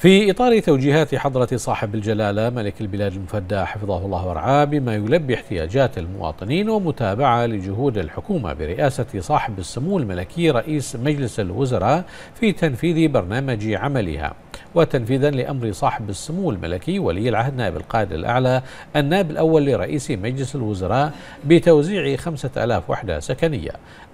في إطار توجيهات حضرة صاحب الجلالة ملك البلاد المفدى حفظه الله ورعاه بما يلبي احتياجات المواطنين ومتابعة لجهود الحكومة برئاسة صاحب السمو الملكي رئيس مجلس الوزراء في تنفيذ برنامج عملها وتنفيذا لأمر صاحب السمو الملكي ولي العهد نائب القائد الأعلى النائب الأول لرئيس مجلس الوزراء بتوزيع 5000 وحدة سكنية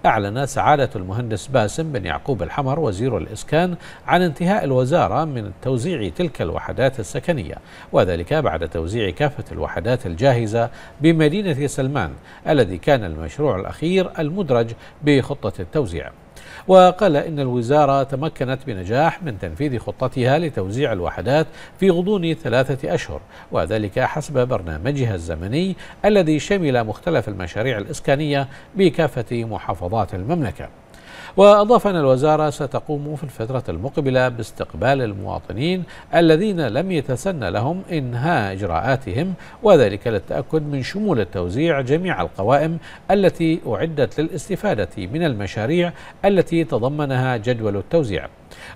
أعلن سعادة المهندس باسم بن يعقوب الحمر وزير الإسكان عن انتهاء الوزارة من توزيع تلك الوحدات السكنية وذلك بعد توزيع كافة الوحدات الجاهزة بمدينة سلمان الذي كان المشروع الأخير المدرج بخطة التوزيع وقال إن الوزارة تمكنت بنجاح من تنفيذ خطتها لتوزيع الوحدات في غضون ثلاثة أشهر وذلك حسب برنامجها الزمني الذي شمل مختلف المشاريع الإسكانية بكافة محافظات المملكة وأضاف أن الوزارة ستقوم في الفترة المقبلة باستقبال المواطنين الذين لم يتسنى لهم إنهاء إجراءاتهم وذلك للتأكد من شمول التوزيع جميع القوائم التي أعدت للاستفادة من المشاريع التي تضمنها جدول التوزيع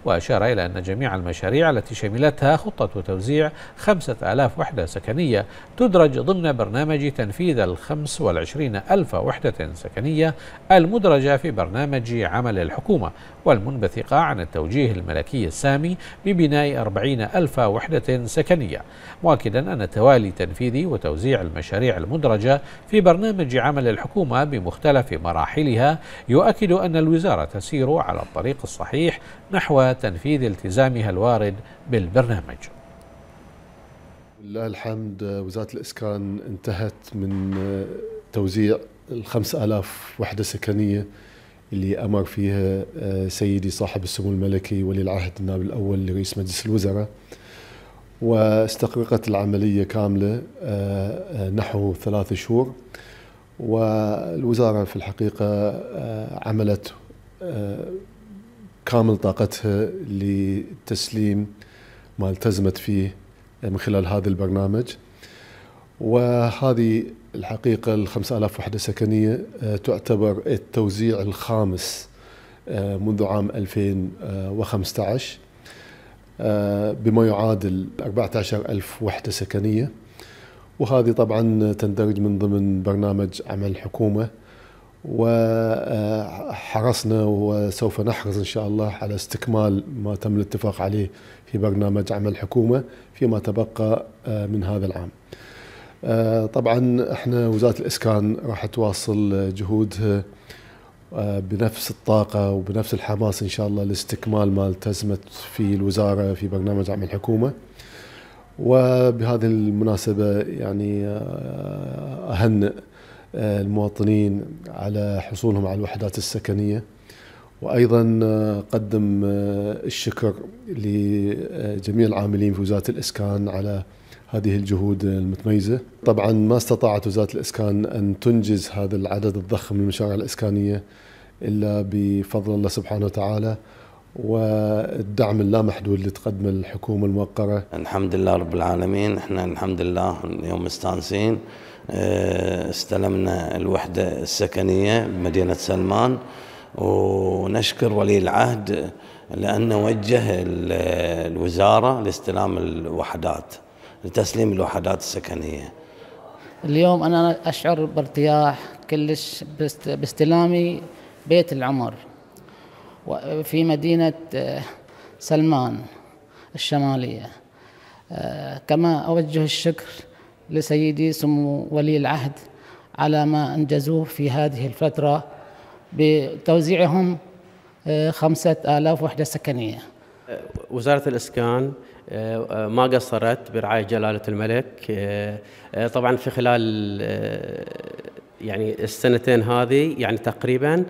وأشار إلى أن جميع المشاريع التي شملتها خطة توزيع 5000 وحدة سكنية تدرج ضمن برنامج تنفيذ ال والعشرين ألف وحدة سكنية المدرجة في برنامج عمل الحكومة والمنبثقة عن التوجيه الملكي السامي ببناء أربعين ألف وحدة سكنية مؤكدا أن توالي تنفيذ وتوزيع المشاريع المدرجة في برنامج عمل الحكومة بمختلف مراحلها يؤكد أن الوزارة تسير على الطريق الصحيح نحو نحو تنفيذ التزامها الوارد بالبرنامج لله الحمد وزارة الإسكان انتهت من توزيع الخمس آلاف وحدة سكنية اللي أمر فيها آه، سيدي صاحب السمو الملكي ولي العهد النائب الأول لرئيس مجلس الوزراء واستغرقت العملية كاملة آه، آه، نحو ثلاث شهور والوزارة في الحقيقة عملت كامل طاقتها لتسليم ما التزمت فيه من خلال هذا البرنامج وهذه الحقيقة ال 5000 وحدة سكنية آه، تعتبر التوزيع الخامس آه، منذ عام 2015 آه، بما يعادل 14000 وحدة سكنية وهذه طبعا تندرج من ضمن برنامج عمل الحكومة وحرصنا وسوف نحرص إن شاء الله على استكمال ما تم الاتفاق عليه في برنامج عمل الحكومة فيما تبقى آه، من هذا العام آه، طبعا احنا وزارة الإسكان راح تواصل جهودها آه، بنفس الطاقة وبنفس الحماس إن شاء الله لاستكمال ما التزمت في الوزارة في برنامج عمل الحكومة وبهذه المناسبة يعني أهنئ المواطنين على حصولهم على الوحدات السكنيه وايضا آه، قدم آه، الشكر لجميع العاملين في وزاره الاسكان على هذه الجهود المتميزه. طبعا ما استطاعت وزاره الاسكان ان تنجز هذا العدد الضخم من المشاريع الاسكانيه الا بفضل الله سبحانه وتعالى والدعم اللامحدود اللي تقدمه الحكومه الموقره. الحمد لله رب العالمين، احنا الحمد لله اليوم مستانسين آه، استلمنا الوحده السكنيه بمدينه سلمان ونشكر ولي العهد لانه وجه الوزاره لاستلام الوحدات لتسليم الوحدات السكنيه. اليوم انا اشعر بارتياح كلش باستلامي بيت العمر في مدينة آه، سلمان الشمالية آه، كما أوجه الشكر لسيدي سمو ولي العهد على ما أنجزوه في هذه الفترة بتوزيعهم آه، خمسة آلاف وحدة سكنية وزارة الإسكان ما قصرت برعاية جلالة الملك طبعا في خلال يعني السنتين هذه يعني تقريبا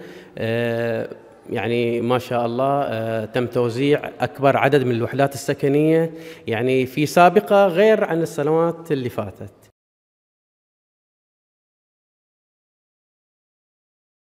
يعني ما شاء الله آه، تم توزيع اكبر عدد من الوحدات السكنيه يعني في سابقه غير عن السنوات اللي فاتت